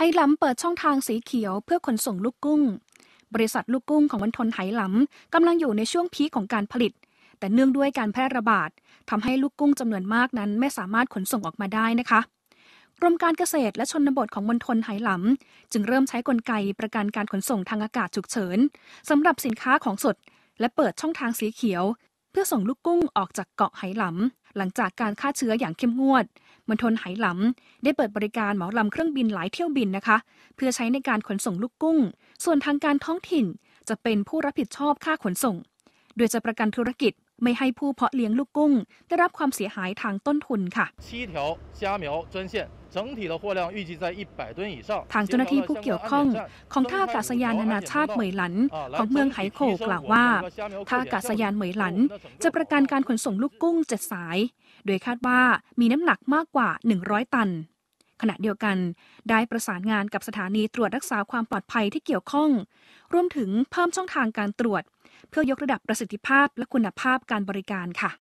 ไหหลำเปิดช่องทางสีเขียวเพื่อขนส่งลูกกุ้ง บริษัทลูกกุ้งของมณฑลไหหลำกำลังอยู่ในช่วงพีคของการผลิต แต่เนื่องด้วยการแพร่ระบาดทำให้ลูกกุ้งจำนวนมากนั้นไม่สามารถขนส่งออกมาได้นะคะ กรมการเกษตรและชนบทของมณฑลไหหลำจึงเริ่มใช้กลไกประกันการขนส่งทางอากาศฉุกเฉินสำหรับสินค้าของสดและเปิดช่องทางสีเขียวพื่อส่งลูกกุ้งออกจากเกาะไหหลำหลังจากการฆ่าเชื้ออย่างเข้มงวดมณฑลไหหลำได้เปิดบริการหมอลำเครื่องบินหลายเที่ยวบินนะคะ เพื่อใช้ในการขนส่งลูกกุ้ง ส่วนทางการท้องถิ่นจะเป็นผู้รับผิดชอบค่าขนส่ง โดยจะประกันธุรกิจไม่ให้ผู้เพาะเลี้ยงลูกกุ้ง ได้รับความเสียหายทางต้นทุนค่ะ7整体的货量预计在100吨以上。ทางเจ้าหน้าที่ผู้เกี่ยวข้อง ของท่าอากาศยานนานาชาติเหมยหลัน ของเมืองไหโขกล่าวว่าท่าอากาศยานเหมยหลัน จะประกันการขนส่งลูกกุ้งเจ็ดสาย โดยคาดว่ามีน้ำหนักมากกว่า 100 ตันขณะเดียวกันได้ประสานงานกับสถานีตรวจรักษาความปลอดภัยที่เกี่ยวข้อง รวมถึงเพิ่มช่องทางการตรวจ เพื่อยกระดับประสิทธิภาพและคุณภาพการบริการค่ะ